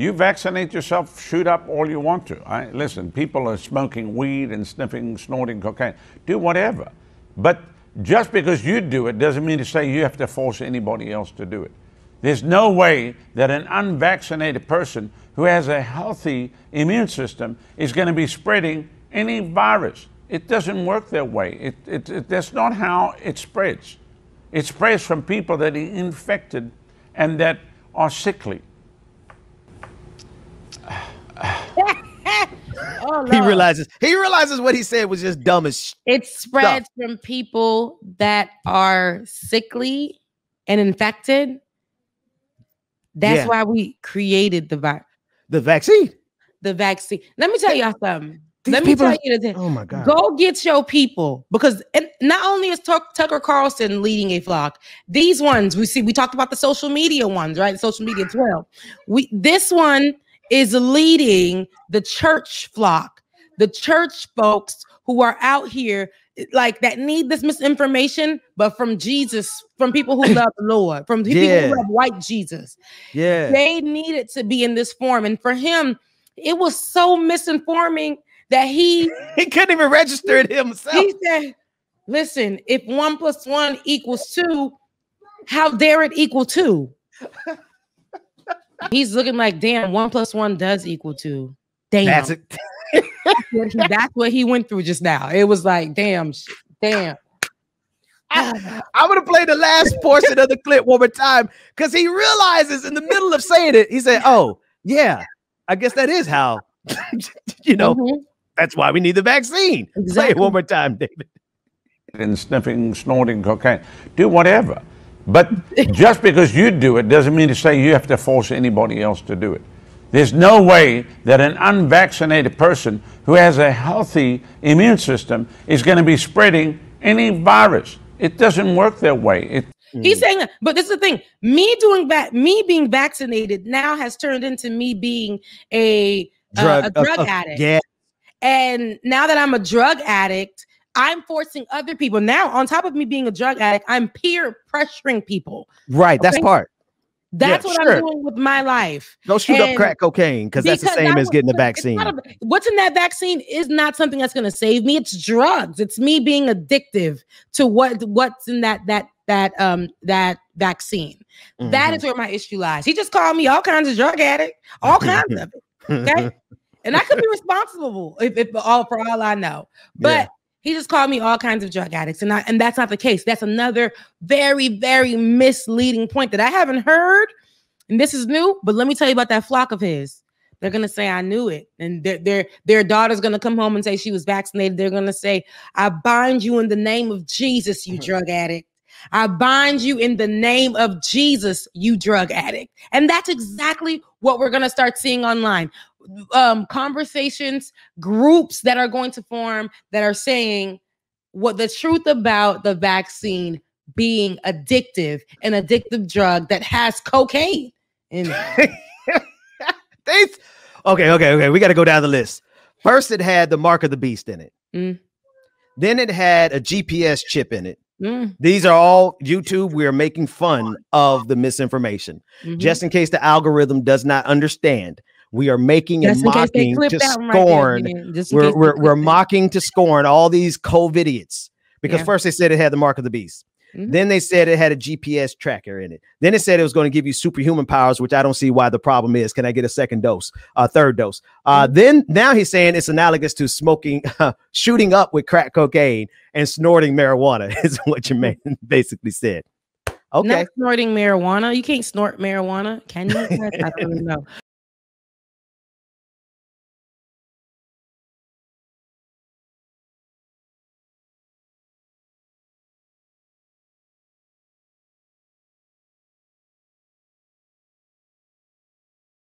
You vaccinate yourself, shoot up all you want to. I, listen, people are smoking weed and sniffing, snorting cocaine. Do whatever. But just because you do it doesn't mean to say you have to force anybody else to do it. There's no way that an unvaccinated person who has a healthy immune system is going to be spreading any virus. It doesn't work that way. It, it, it, that's not how it spreads. It spreads from people that are infected and that are sickly. he realizes he realizes what he said was just dumb as it spreads stuff. from people that are sickly and infected. That's yeah. why we created the vi- the vaccine. The vaccine. Let me tell y'all something. These Let me tell are, you this. Oh my God. Go get your people because and not only is Tuck, Tucker Carlson leading a flock, these ones we see, we talked about the social media ones, right? Social media as well. We this one is leading the church flock, the church folks who are out here eh, like that need this misinformation, but from Jesus, from people who love the Lord, from yeah. people who love white Jesus. Yeah. They needed to be in this form. And for him, it was so misinforming that he he couldn't even register it himself. He said, Listen, if one plus one equals two, how dare it equal two? He's looking like, damn, one plus one does equal two. Damn. That's, That's what he went through just now. It was like, damn, damn. I, am gonna play the last portion of the clip one more time because he realizes in the middle of saying it, he said, "Oh yeah, I guess that is how, you know, mm -hmm. that's why we need the vaccine." Exactly. Play it one more time, David. And sniffing, snorting cocaine, do whatever. But just because you do it doesn't mean to say you have to force anybody else to do it. There's no way that an unvaccinated person who has a healthy immune system is going to be spreading any virus. It doesn't work that way. It- He's saying that, but this is the thing. Me doing that, me being vaccinated now has turned into me being a drug, uh, a drug uh, addict. Uh, yeah. And now that I'm a drug addict, I'm forcing other people now. On top of me being a drug addict, I'm peer pressuring people. Right, okay? that's part. That's yeah, what sure. I'm doing with my life. Don't shoot and up crack cocaine because that's the same as getting the vaccine. A, what's in that vaccine is not something that's going to save me. It's drugs. It's me being addictive to what what's in that that that um that vaccine. Mm-hmm. That is mm-hmm. where my issue lies. He just called me all kinds of drug addict, all kinds of it. Okay. and I could be responsible if, if all for all I know. But he just called me all kinds of drug addicts, and I, and that's not the case. That's another very very misleading point that I haven't heard, and this is new. But let me tell you about that flock of his. They're gonna say I knew it, and their their their daughter's gonna come home and say she was vaccinated. They're gonna say I bind you in the name of Jesus, you mm-hmm. drug addict. I bind you in the name of Jesus, you drug addict. And that's exactly what we're going to start seeing online um, conversations, groups that are going to form that are saying what the truth about the vaccine being addictive, an addictive drug that has cocaine in it. Okay, okay, okay. We got to go down the list. First, it had the mark of the beast in it. Mm. Then it had a GPS chip in it. Mm. These are all YouTube. We are making fun of the misinformation. Mm-hmm. Just in case the algorithm does not understand, we are making Just and mocking to scorn. Right we're we're, we're mocking to scorn all these COVID idiots because yeah. first they said it had the mark of the beast. Mm-hmm. Then they said it had a GPS tracker in it. Then it said it was going to give you superhuman powers, which I don't see why the problem is. Can I get a second dose, a uh, third dose? Uh, mm-hmm. Then now he's saying it's analogous to smoking, uh, shooting up with crack cocaine and snorting marijuana, is what your man basically said. Okay. Not snorting marijuana. You can't snort marijuana, can you? I don't know.